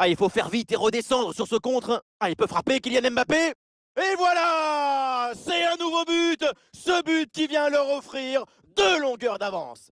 Ah, il faut faire vite et redescendre sur ce contre. Hein. Ah, il peut frapper Kylian Mbappé. Et voilà C'est un nouveau but Ce but qui vient leur offrir deux longueurs d'avance